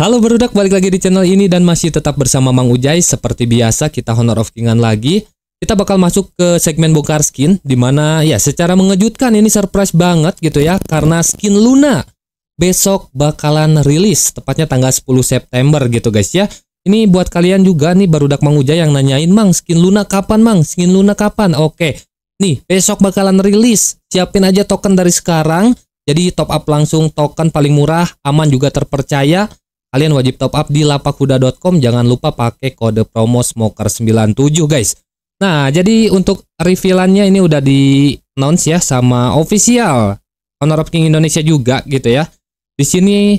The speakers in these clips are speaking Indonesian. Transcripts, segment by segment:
Halo Berudak, balik lagi di channel ini dan masih tetap bersama Mang Ujai. Seperti biasa, kita Honor of Kingan lagi. Kita bakal masuk ke segmen bongkar skin, dimana ya secara mengejutkan ini surprise banget gitu ya, karena skin Luna besok bakalan rilis, tepatnya tanggal 10 September gitu guys ya. Ini buat kalian juga nih Barudak Mang Ujai yang nanyain, Mang skin Luna kapan Mang? Skin Luna kapan? Oke, Nih, besok bakalan rilis. Siapin aja token dari sekarang. Jadi top up langsung token paling murah, aman juga terpercaya. Kalian wajib top up di lapakuda.com. Jangan lupa pakai kode promo smoker97, guys. Nah, jadi untuk refillannya ini udah di announce ya sama official Honor of King Indonesia juga gitu ya. Di sini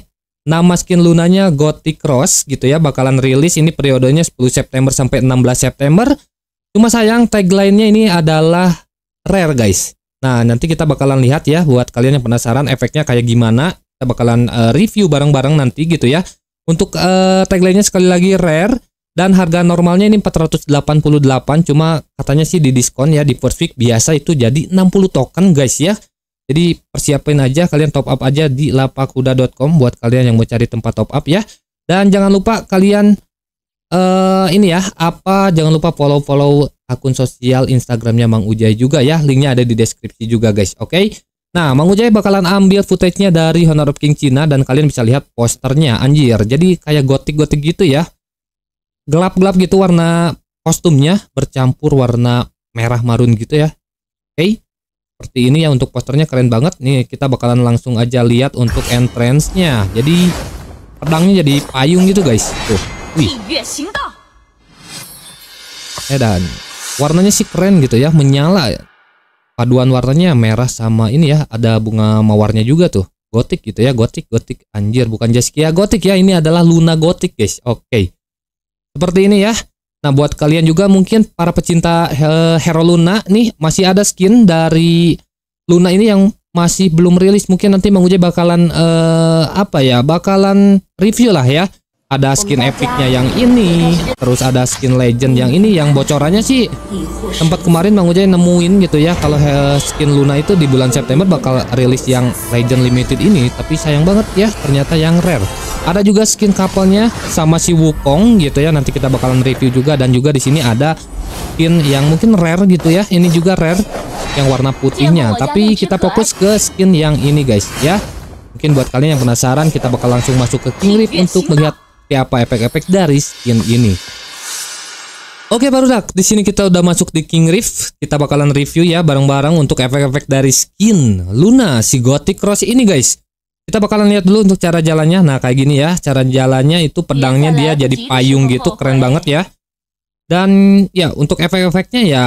nama skin lunanya Gothic Cross gitu ya bakalan rilis ini periodenya 10 September sampai 16 September. Cuma sayang tagline-nya ini adalah rare guys. Nah, nanti kita bakalan lihat ya buat kalian yang penasaran efeknya kayak gimana, kita bakalan uh, review bareng-bareng nanti gitu ya. Untuk uh, tagline-nya sekali lagi rare dan harga normalnya ini 488 cuma katanya sih di diskon ya di first week biasa itu jadi 60 token guys ya. Jadi persiapin aja kalian top up aja di lapakuda.com buat kalian yang mau cari tempat top up ya. Dan jangan lupa kalian uh, ini ya apa jangan lupa follow follow akun sosial Instagramnya Mang Ujai juga ya linknya ada di deskripsi juga guys oke okay? nah Mang Ujai bakalan ambil footage-nya dari Honor of King Cina dan kalian bisa lihat posternya anjir jadi kayak gotik gotik gitu ya gelap gelap gitu warna kostumnya bercampur warna merah marun gitu ya oke okay? seperti ini ya untuk posternya keren banget nih kita bakalan langsung aja lihat untuk entrance-nya jadi pedangnya jadi payung gitu guys tuh Wih. Edan. Eh, warnanya sih keren gitu ya, menyala. Ya. Paduan warnanya merah sama ini ya, ada bunga mawarnya juga tuh. Gotik gitu ya, gotik, gotik. Anjir, bukan Jaskia ya, gotik ya, ini adalah Luna gotik guys. Oke. Okay. Seperti ini ya. Nah, buat kalian juga mungkin para pecinta eh, Hero Luna nih masih ada skin dari Luna ini yang masih belum rilis. Mungkin nanti Mang Uje bakalan eh, apa ya? Bakalan review lah ya ada skin epicnya yang ini terus ada skin legend yang ini yang bocorannya sih tempat kemarin Bang Ujai nemuin gitu ya kalau skin Luna itu di bulan September bakal rilis yang legend limited ini tapi sayang banget ya ternyata yang rare ada juga skin kapalnya sama si Wukong gitu ya nanti kita bakalan review juga dan juga di sini ada skin yang mungkin rare gitu ya ini juga rare yang warna putihnya tapi kita fokus ke skin yang ini guys ya Mungkin buat kalian yang penasaran, kita bakal langsung masuk ke King Rip untuk melihat seperti apa efek-efek dari skin ini. Oke baru barulah di sini kita udah masuk di King Rift Kita bakalan review ya bareng-bareng untuk efek-efek dari skin Luna si Gothic Cross ini guys. Kita bakalan lihat dulu untuk cara jalannya. Nah, kayak gini ya, cara jalannya itu pedangnya iya, dia jadi payung gitu, keren banget ya. Dan ya untuk efek-efeknya ya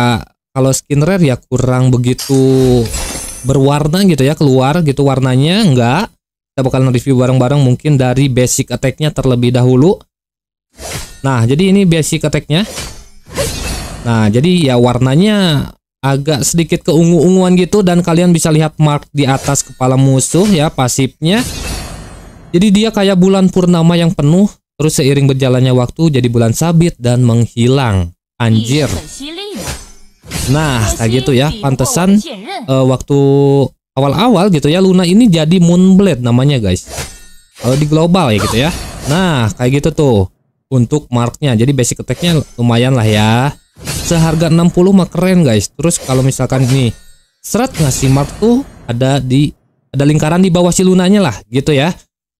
kalau skin rare ya kurang begitu berwarna gitu ya, keluar gitu warnanya enggak kita bakalan review bareng-bareng mungkin dari basic attack-nya terlebih dahulu. Nah, jadi ini basic attack-nya. Nah, jadi ya warnanya agak sedikit keungu-unguan gitu dan kalian bisa lihat mark di atas kepala musuh ya pasifnya. Jadi dia kayak bulan purnama yang penuh, terus seiring berjalannya waktu jadi bulan sabit dan menghilang. Anjir. Nah, kayak gitu ya. Pantesan uh, waktu awal-awal gitu ya Luna ini jadi Moonblade namanya guys kalau eh, di global ya gitu ya nah kayak gitu tuh untuk marknya jadi basic attacknya lumayan lah ya seharga 60 mah keren guys terus kalau misalkan ini serat ngasih mark tuh ada di ada lingkaran di bawah si Lunanya lah gitu ya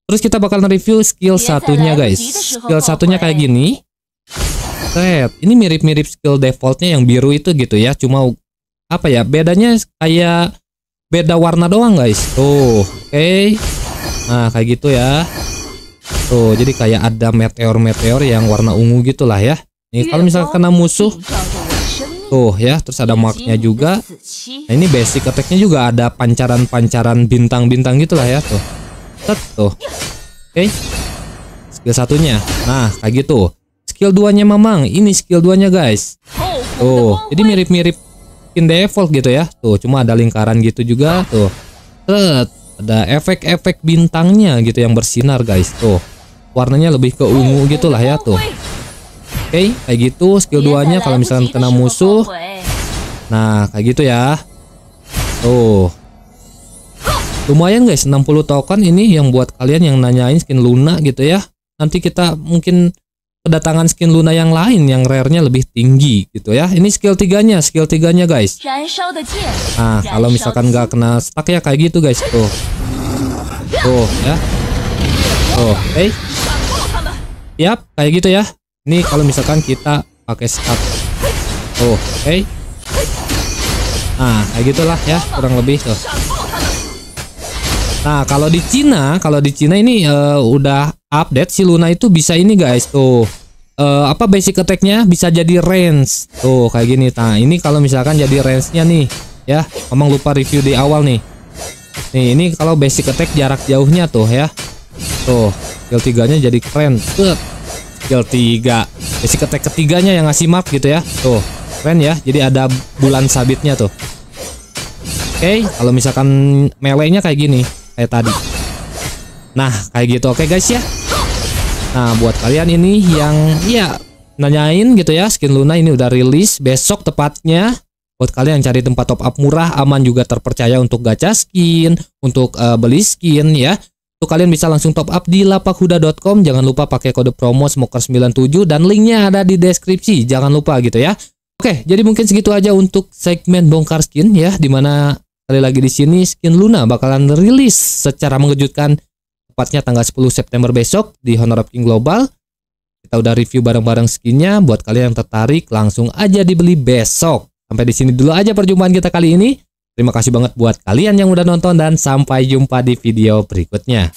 terus kita bakal review skill iya, satunya guys gitu, skill satunya kayak gini Red. ini mirip-mirip skill defaultnya yang biru itu gitu ya cuma apa ya bedanya kayak beda warna doang guys tuh oke okay. nah kayak gitu ya tuh jadi kayak ada meteor-meteor yang warna ungu gitulah ya nih iya, kalau misalnya oh, kena musuh tuh ya terus ada marknya juga nah, ini basic attacknya juga ada pancaran-pancaran bintang-bintang gitulah ya tuh tuh oke okay. skill satunya nah kayak gitu skill duanya mamang ini skill duanya guys oh, tuh jadi mirip-mirip skin default gitu ya tuh cuma ada lingkaran gitu juga tuh Tret, ada efek-efek bintangnya gitu yang bersinar guys tuh warnanya lebih ke ungu gitulah ya tuh oke okay, kayak gitu skill iya, duanya kalau misalkan kena musuh nah kayak gitu ya tuh lumayan guys 60 token ini yang buat kalian yang nanyain skin Luna gitu ya nanti kita mungkin kedatangan skin Luna yang lain yang rare-nya lebih tinggi gitu ya. Ini skill tiganya, skill tiganya guys. Nah, kalau misalkan nggak kena stuck ya kayak gitu guys. Tuh. Tuh ya. Tuh, oke. Eh. Okay. Yap, kayak gitu ya. Ini kalau misalkan kita pakai stuck. Tuh, oke. Eh. Nah, kayak gitulah ya, kurang lebih tuh. Nah, kalau di Cina, kalau di Cina ini uh, udah update si Luna itu bisa ini guys tuh. Uh, apa basic attack-nya bisa jadi range. Tuh kayak gini. Nah, ini kalau misalkan jadi range-nya nih ya. Ngomong lupa review di awal nih. Nih, ini kalau basic attack jarak jauhnya tuh ya. Tuh, skill 3-nya jadi keren. Tuh. Skill 3. Basic attack ketiganya yang ngasih map gitu ya. Tuh, keren ya. Jadi ada bulan sabitnya tuh. Oke, okay, kalau misalkan melee-nya kayak gini eh tadi. Nah, kayak gitu. Oke guys ya. Nah, buat kalian ini yang ya nanyain gitu ya, skin Luna ini udah rilis besok tepatnya. Buat kalian yang cari tempat top up murah, aman juga terpercaya untuk gacha skin, untuk uh, beli skin ya. Tuh kalian bisa langsung top up di lapakhuda.com. Jangan lupa pakai kode promo smoker97 dan linknya ada di deskripsi. Jangan lupa gitu ya. Oke, jadi mungkin segitu aja untuk segmen bongkar skin ya, dimana Sekali lagi di sini Skin Luna bakalan rilis secara mengejutkan tepatnya tanggal 10 September besok di Honor of King Global. Kita udah review bareng-bareng skinnya buat kalian yang tertarik langsung aja dibeli besok. Sampai di sini dulu aja perjumpaan kita kali ini. Terima kasih banget buat kalian yang udah nonton dan sampai jumpa di video berikutnya.